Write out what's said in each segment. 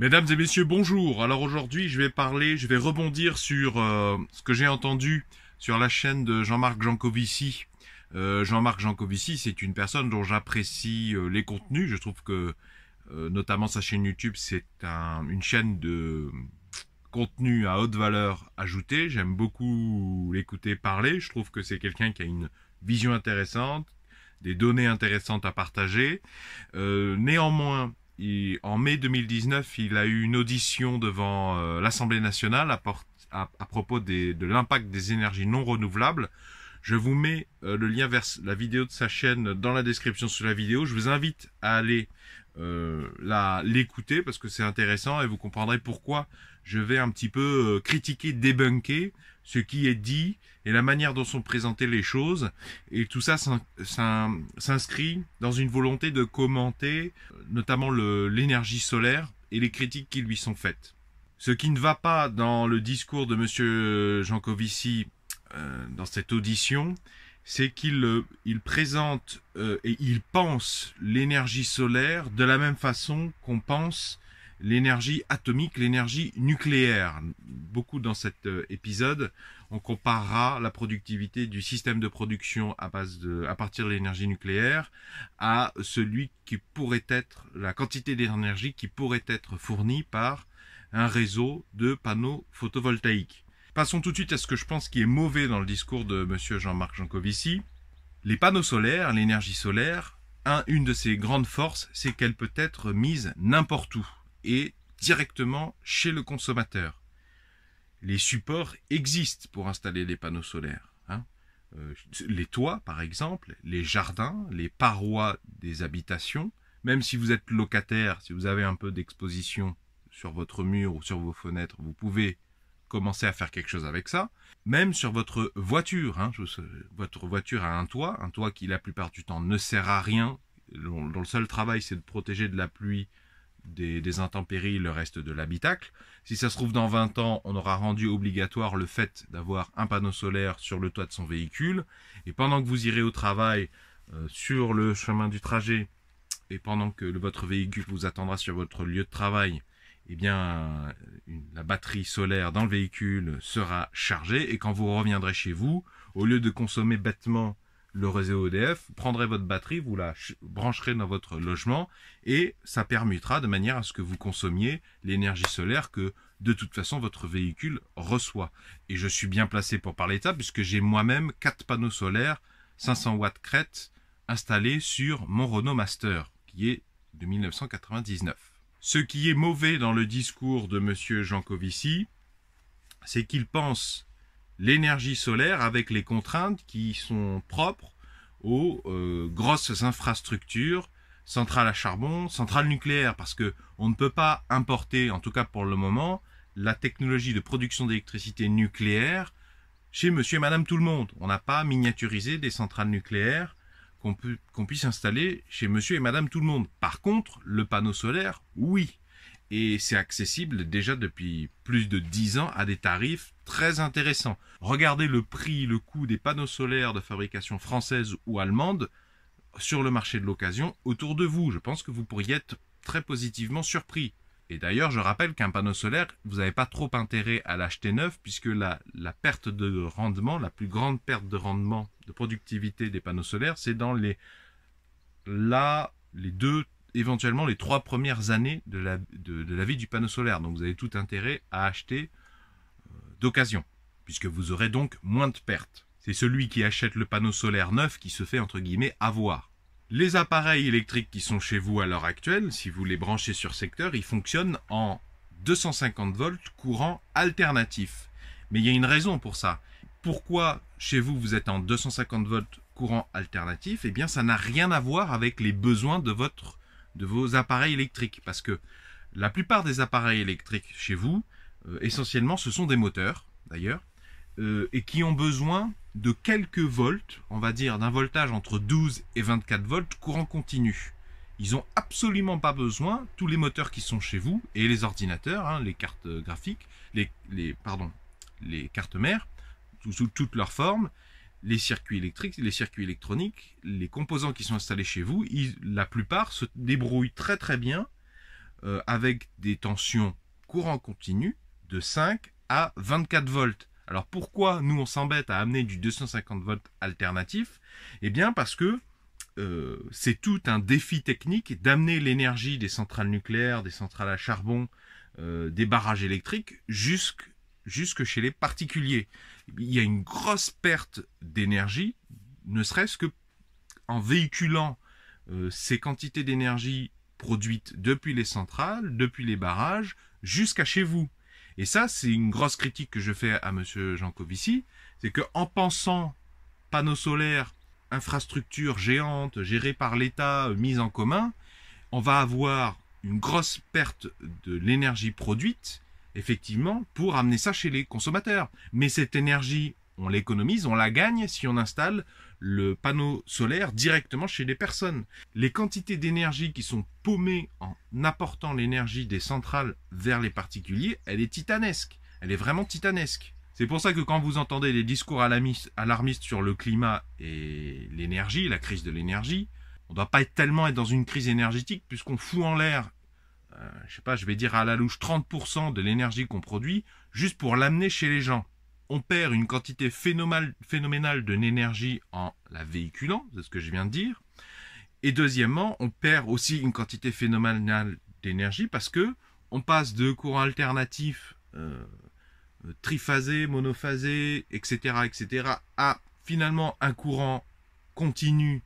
Mesdames et messieurs, bonjour. Alors aujourd'hui, je vais parler, je vais rebondir sur euh, ce que j'ai entendu sur la chaîne de Jean-Marc Jancovici. Euh, Jean-Marc Jancovici, c'est une personne dont j'apprécie euh, les contenus. Je trouve que notamment sa chaîne YouTube, c'est une chaîne de contenu à haute valeur ajoutée. J'aime beaucoup l'écouter parler. Je trouve que c'est quelqu'un qui a une vision intéressante, des données intéressantes à partager. néanmoins, en mai 2019, il a eu une audition devant euh, l'Assemblée nationale à, propos de l'impact des énergies non renouvelables. Je vous mets euh, le lien vers la vidéo de sa chaîne dans la description sous la vidéo. Je vous invite à aller euh, l'écouter parce que c'est intéressant et vous comprendrez pourquoi je vais un petit peu euh, critiquer, débunker ce qui est dit et la manière dont sont présentées les choses. Et tout ça s'inscrit dans une volonté de commenter notamment l'énergie solaire et les critiques qui lui sont faites. Ce qui ne va pas dans le discours de M. Jancovici euh, dans cette audition, c'est qu'il euh, présente euh, et il pense l'énergie solaire de la même façon qu'on pense l'énergie atomique, l'énergie nucléaire. Beaucoup dans cet épisode, on comparera la productivité du système de production à, partir de l'énergie nucléaire à celui qui pourrait être, la quantité d'énergie qui pourrait être fournie par un réseau de panneaux photovoltaïques. Passons tout de suite à ce que je pense qui est mauvais dans le discours de M. Jean-Marc Jancovici. Les panneaux solaires, l'énergie solaire, une de ses grandes forces, c'est qu'elle peut être mise n'importe où et directement chez le consommateur les supports existent pour installer les panneaux solaires. Hein. Euh, les toits, par exemple, les jardins, les parois des habitations, même si vous êtes locataire, si vous avez un peu d'exposition sur votre mur ou sur vos fenêtres, vous pouvez commencer à faire quelque chose avec ça. Même sur votre voiture, hein, votre voiture a un toit, un toit qui la plupart du temps ne sert à rien, dont le seul travail c'est de protéger de la pluie des, intempéries le reste de l'habitacle. Si ça se trouve, dans 20 ans, on aura rendu obligatoire le fait d'avoir un panneau solaire sur le toit de son véhicule. Et pendant que vous irez au travail euh, sur le chemin du trajet, et pendant que votre véhicule vous attendra sur votre lieu de travail, eh bien, la batterie solaire dans le véhicule sera chargée. Et quand vous reviendrez chez vous, au lieu de consommer bêtement le réseau EDF, prendrez votre batterie, vous la brancherez dans votre logement et ça permettra de manière à ce que vous consommiez l'énergie solaire que de toute façon votre véhicule reçoit. Et je suis bien placé pour parler de ça puisque j'ai moi-même quatre panneaux solaires 500 watts crête installés sur mon Renault Master qui est de 1999. Ce qui est mauvais dans le discours de monsieur Jancovici, c'est qu'il pense l'énergie solaire avec les contraintes qui sont propres aux euh, grosses infrastructures, centrales à charbon, centrales nucléaires, parce que on ne peut pas importer, en tout cas pour le moment, la technologie de production d'électricité nucléaire chez monsieur et madame tout le monde. On n'a pas miniaturisé des centrales nucléaires qu'on puisse installer chez monsieur et madame tout le monde. Par contre, le panneau solaire, oui et c'est accessible déjà depuis plus de 10 ans à des tarifs très intéressants. Regardez le prix, le coût des panneaux solaires de fabrication française ou allemande sur le marché de l'occasion autour de vous. Je pense que vous pourriez être très positivement surpris. Et d'ailleurs, je rappelle qu'un panneau solaire, vous n'avez pas trop intérêt à l'acheter neuf, puisque la, perte de rendement, la plus grande perte de rendement, de productivité des panneaux solaires, c'est dans les, là, les deux éventuellement les trois premières années de la, de, la vie du panneau solaire. Donc vous avez tout intérêt à acheter euh, d'occasion, puisque vous aurez donc moins de pertes. C'est celui qui achète le panneau solaire neuf qui se fait entre guillemets avoir. Les appareils électriques qui sont chez vous à l'heure actuelle, si vous les branchez sur secteur, ils fonctionnent en 250 volts courant alternatif. Mais il y a une raison pour ça. Pourquoi chez vous vous êtes en 250 volts courant alternatif Eh bien ça n'a rien à voir avec les besoins de votre de vos appareils électriques. Parce que la plupart des appareils électriques chez vous, euh, essentiellement, ce sont des moteurs, d'ailleurs, euh, et qui ont besoin de quelques volts, on va dire d'un voltage entre 12 et 24 volts courant continu. Ils n'ont absolument pas besoin, tous les moteurs qui sont chez vous, et les ordinateurs, hein, les cartes graphiques, les, pardon, les cartes mères, sous, sous toutes leurs formes, les circuits électriques, les circuits électroniques, les composants qui sont installés chez vous, la plupart se débrouillent très très bien euh, avec des tensions courant continu de 5 à 24 volts. Alors pourquoi nous on s'embête à amener du 250 volts alternatif Eh bien parce que euh, c'est tout un défi technique d'amener l'énergie des centrales nucléaires, des centrales à charbon, euh, des barrages électriques jusqu'à jusque chez les particuliers. Il y a une grosse perte d'énergie, ne serait-ce que en véhiculant euh, ces quantités d'énergie produites depuis les centrales, depuis les barrages, jusqu'à chez vous. Et ça, c'est une grosse critique que je fais à Monsieur Jancovici, c'est que en pensant panneaux solaires, infrastructures géantes gérées par l'État, mises en commun, on va avoir une grosse perte de l'énergie produite effectivement, pour amener ça chez les consommateurs. Mais cette énergie, on l'économise, on la gagne si on installe le panneau solaire directement chez les personnes. Les quantités d'énergie qui sont paumées en apportant l'énergie des centrales vers les particuliers, elle est titanesque. Elle est vraiment titanesque. C'est pour ça que quand vous entendez des discours alarmistes sur le climat et l'énergie, la crise de l'énergie, on ne doit pas être tellement être dans une crise énergétique puisqu'on fout en l'air euh, je sais pas, je vais dire à la louche 30% de l'énergie qu'on produit juste pour l'amener chez les gens. On perd une quantité phénoménale, phénoménale de l'énergie en la véhiculant, c'est ce que je viens de dire. Et deuxièmement, on perd aussi une quantité phénoménale d'énergie parce que on passe de courants alternatifs euh, triphasé, triphasés, monophasés, etc., etc., à finalement un courant continu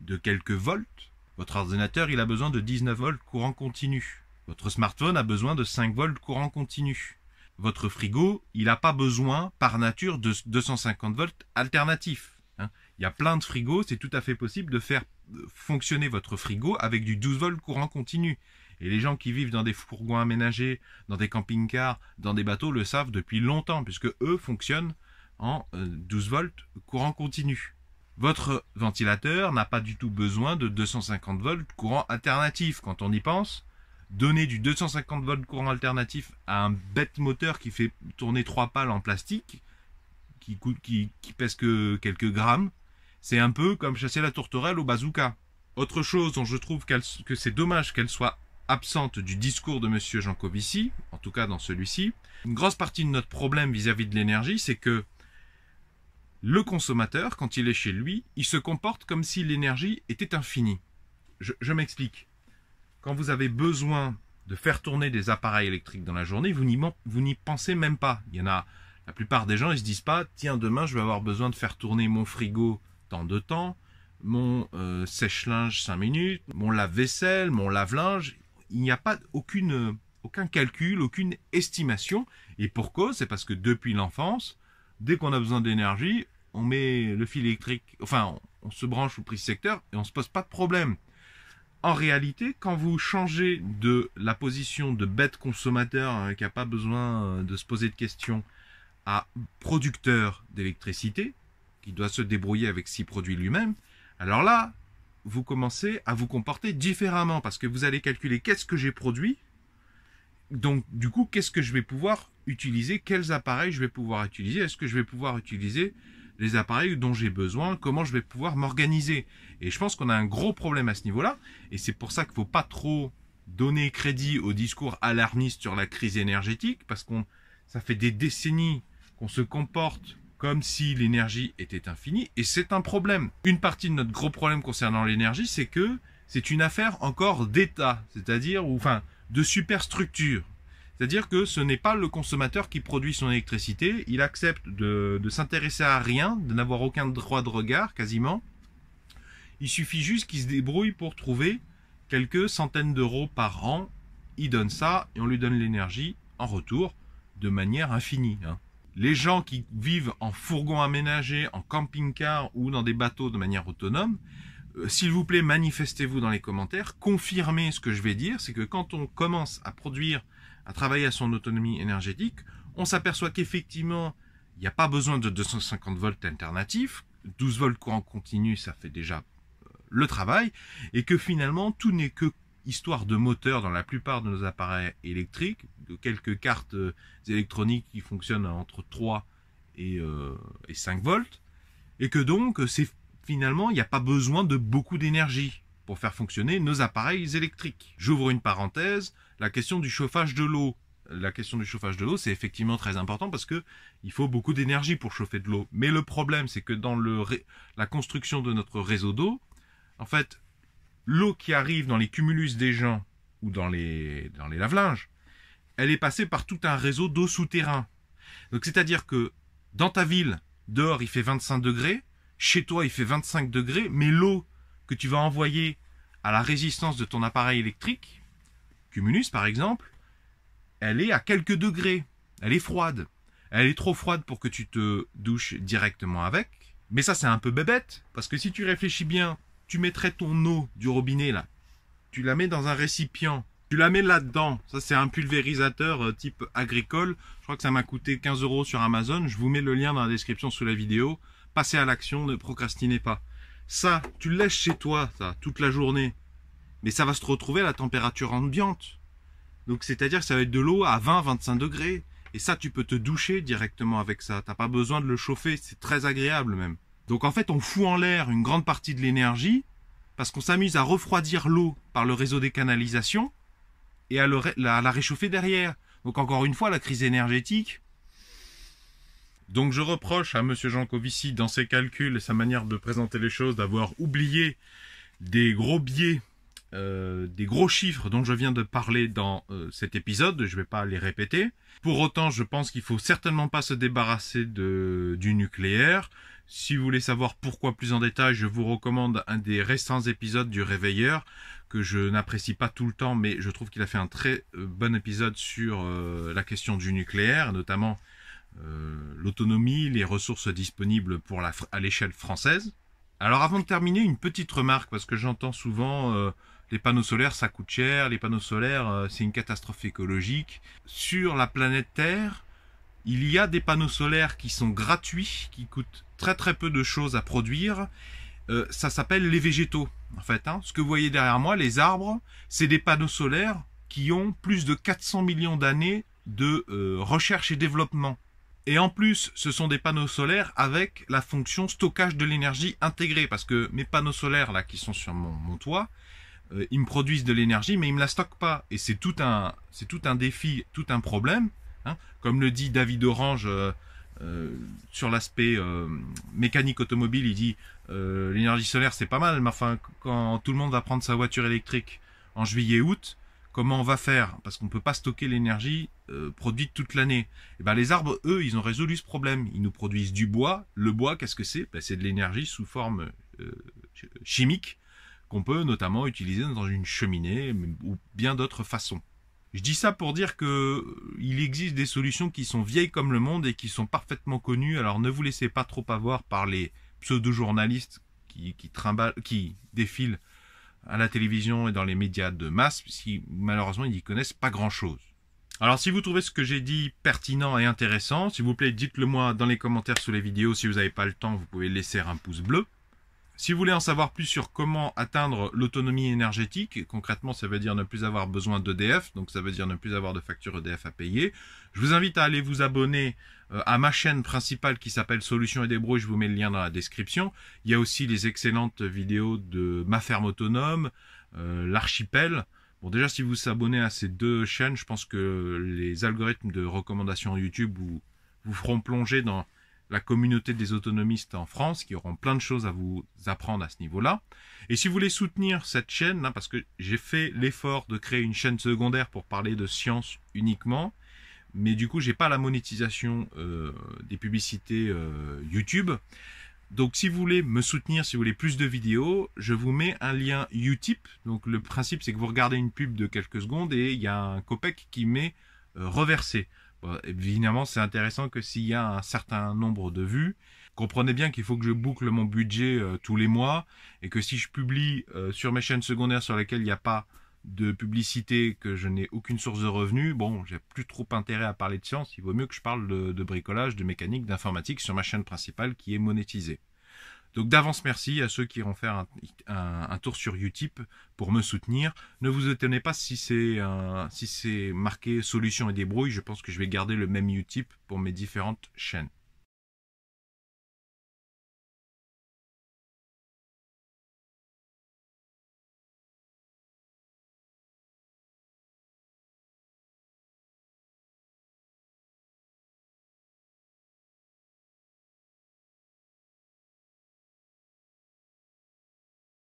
de quelques volts votre ordinateur, il a besoin de 19 volts courant continu. Votre smartphone a besoin de 5 volts courant continu. Votre frigo, il n'a pas besoin par nature de 250 volts alternatifs. Hein. il y a plein de frigos, c'est tout à fait possible de faire euh, fonctionner votre frigo avec du 12 volts courant continu. Et les gens qui vivent dans des fourgons aménagés, dans des camping-cars, dans des bateaux le savent depuis longtemps, puisque eux fonctionnent en 12 euh, volts courant continu votre ventilateur n'a pas du tout besoin de 250 volts courant alternatif. Quand on y pense, donner du 250 volts courant alternatif à un bête moteur qui fait tourner trois pales en plastique, qui, coûte, qui, pèse que quelques grammes, c'est un peu comme chasser la tourterelle au bazooka. Autre chose dont je trouve que c'est dommage qu'elle soit absente du discours de M. Jancovici, en tout cas dans celui-ci, une grosse partie de notre problème vis à -vis de l'énergie, c'est que le consommateur, quand il est chez lui, il se comporte comme si l'énergie était infinie. Je, m'explique. Quand vous avez besoin de faire tourner des appareils électriques dans la journée, vous n'y pensez même pas. Il y en a, la plupart des gens, ils se disent pas, tiens, demain, je vais avoir besoin de faire tourner mon frigo tant de temps, mon euh, sèche-linge 5 minutes, mon lave-vaisselle, mon lave-linge. Il n'y a pas aucune, aucun calcul, aucune estimation. Et pour cause, c'est parce que depuis l'enfance, dès qu'on a besoin d'énergie, on met le fil électrique, enfin, on, se branche au prix secteur et on se pose pas de problème. En réalité, quand vous changez de la position de bête consommateur hein, qui n'a pas besoin euh, de se poser de questions à producteur d'électricité, qui doit se débrouiller avec six produits lui-même, alors là, vous commencez à vous comporter différemment parce que vous allez calculer qu'est-ce que j'ai produit, donc du coup, qu'est-ce que je vais pouvoir utiliser, quels appareils je vais pouvoir utiliser, est-ce que je vais pouvoir utiliser les appareils dont j'ai besoin, comment je vais pouvoir m'organiser. Et je pense qu'on a un gros problème à ce niveau-là. Et c'est pour ça qu'il ne faut pas trop donner crédit au discours alarmiste sur la crise énergétique, parce qu'on ça fait des décennies qu'on se comporte comme si l'énergie était infinie, et c'est un problème. Une partie de notre gros problème concernant l'énergie, c'est que c'est une affaire encore d'État, c'est-à-dire, ou enfin, de superstructure. C'est-à-dire que ce n'est pas le consommateur qui produit son électricité, il accepte de, s'intéresser à rien, de n'avoir aucun droit de regard quasiment. Il suffit juste qu'il se débrouille pour trouver quelques centaines d'euros par an. Il donne ça et on lui donne l'énergie en retour de manière infinie. Hein. Les gens qui vivent en fourgon aménagé, en camping-car ou dans des bateaux de manière autonome, euh, s'il vous plaît, manifestez-vous dans les commentaires, confirmez ce que je vais dire, c'est que quand on commence à produire, à travailler à son autonomie énergétique, on s'aperçoit qu'effectivement, il n'y a pas besoin de 250 volts alternatifs, 12 volts courant continu, ça fait déjà euh, le travail, et que finalement, tout n'est que histoire de moteur dans la plupart de nos appareils électriques, de quelques cartes euh, électroniques qui fonctionnent entre 3 et, et 5 volts, et que donc c'est finalement, il n'y a pas besoin de beaucoup d'énergie pour faire fonctionner nos appareils électriques. J'ouvre une parenthèse, la question du chauffage de l'eau. La question du chauffage de l'eau, c'est effectivement très important parce que il faut beaucoup d'énergie pour chauffer de l'eau. Mais le problème, c'est que dans le la construction de notre réseau d'eau, en fait, l'eau qui arrive dans les cumulus des gens ou dans les, dans les lave-linges, elle est passée par tout un réseau d'eau souterrain. Donc c'est-à-dire que dans ta ville, dehors il fait 25 degrés, chez toi il fait 25 degrés, mais l'eau que tu vas envoyer à la résistance de ton appareil électrique, cumulus par exemple, elle est à quelques degrés, elle est froide. Elle est trop froide pour que tu te douches directement avec. Mais ça c'est un peu bébête, parce que si tu réfléchis bien, tu mettrais ton eau du robinet là, tu la mets dans un récipient, tu la mets là-dedans. Ça c'est un pulvérisateur euh, type agricole. Je crois que ça m'a coûté 15 euros sur Amazon. Je vous mets le lien dans la description sous la vidéo passez à l'action, ne procrastinez pas. Ça, tu le laisses chez toi, ça, toute la journée, mais ça va se retrouver à la température ambiante. Donc c'est-à-dire que ça va être de l'eau à 20-25 degrés. Et ça, tu peux te doucher directement avec ça. T'as pas besoin de le chauffer, c'est très agréable même. Donc en fait, on fout en l'air une grande partie de l'énergie parce qu'on s'amuse à refroidir l'eau par le réseau des canalisations et à, la réchauffer derrière. Donc encore une fois, la crise énergétique, donc je reproche à M. Jancovici, dans ses calculs et sa manière de présenter les choses, d'avoir oublié des gros biais, euh, des gros chiffres dont je viens de parler dans euh, cet épisode, je ne vais pas les répéter. Pour autant, je pense qu'il ne faut certainement pas se débarrasser de, du nucléaire. Si vous voulez savoir pourquoi plus en détail, je vous recommande un des récents épisodes du Réveilleur que je n'apprécie pas tout le temps, mais je trouve qu'il a fait un très euh, bon épisode sur la question du nucléaire, notamment euh, l'autonomie, les ressources disponibles pour à l'échelle française. Alors avant de terminer, une petite remarque, parce que j'entends souvent euh, les panneaux solaires, ça coûte cher, les panneaux solaires, euh, c'est une catastrophe écologique. Sur la planète Terre, il y a des panneaux solaires qui sont gratuits, qui coûtent très très peu de choses à produire. ça s'appelle les végétaux, en fait. Hein. Ce que vous voyez derrière moi, les arbres, c'est des panneaux solaires qui ont plus de 400 millions d'années de recherche et développement et en plus, ce sont des panneaux solaires avec la fonction stockage de l'énergie intégrée, parce que mes panneaux solaires là qui sont sur mon, toit, euh, ils me produisent de l'énergie, mais ils me la stockent pas. Et c'est tout un, c'est tout un défi, tout un problème. Hein. Comme le dit David Orange euh, euh, sur l'aspect mécanique automobile, il dit l'énergie solaire c'est pas mal, mais enfin quand tout le monde va prendre sa voiture électrique en juillet-août, Comment on va faire Parce qu'on ne peut pas stocker l'énergie euh, produite toute l'année. Et eh ben les arbres, eux, ils ont résolu ce problème. Ils nous produisent du bois. Le bois, qu'est-ce que c'est ben, C'est de l'énergie sous forme euh, chimique qu'on peut notamment utiliser dans une cheminée ou bien d'autres façons. Je dis ça pour dire que euh, il existe des solutions qui sont vieilles comme le monde et qui sont parfaitement connues. Alors ne vous laissez pas trop avoir par les pseudo-journalistes qui, qui défilent à la télévision et dans les médias de masse, si malheureusement ils n'y connaissent pas grand-chose. Alors si vous trouvez ce que j'ai dit pertinent et intéressant, s'il vous plaît dites-le moi dans les commentaires sous les vidéos. Si vous n'avez pas le temps, vous pouvez laisser un pouce bleu. Si vous voulez en savoir plus sur comment atteindre l'autonomie énergétique, concrètement ça veut dire ne plus avoir besoin d'EDF, donc ça veut dire ne plus avoir de facture EDF à payer, je vous invite à aller vous abonner euh, à ma chaîne principale qui s'appelle Solutions et débrouilles, je vous mets le lien dans la description. Il y a aussi les excellentes vidéos de Ma ferme autonome, euh, l'archipel. Bon déjà si vous vous abonnez à ces deux chaînes, je pense que les algorithmes de recommandation YouTube vous feront plonger dans la communauté des autonomistes en France, qui auront plein de choses à vous apprendre à ce niveau-là. Et si vous voulez soutenir cette chaîne, hein, parce que j'ai fait l'effort de créer une chaîne secondaire pour parler de science uniquement, mais du coup, j'ai pas la monétisation euh, des publicités euh, YouTube. Donc si vous voulez me soutenir, si vous voulez plus de vidéos, je vous mets un lien Utip. Donc le principe c'est que vous regardez une pub de quelques secondes et il y a un copec qui m'est euh, reversé. Bah, évidemment, c'est intéressant que s'il y a un certain nombre de vues, comprenez bien qu'il faut que je boucle mon budget euh, tous les mois et que si je publie euh, sur mes chaînes secondaires sur lesquelles il n'y a pas de publicité, que je n'ai aucune source de revenus, bon, j'ai plus trop intérêt à parler de science. Il vaut mieux que je parle de bricolage, de mécanique, d'informatique sur ma chaîne principale qui est monétisée. Donc d'avance merci à ceux qui iront faire un, tour sur Utip pour me soutenir. Ne vous étonnez pas si c'est si c'est marqué solution et débrouille. Je pense que je vais garder le même Utip pour mes différentes chaînes.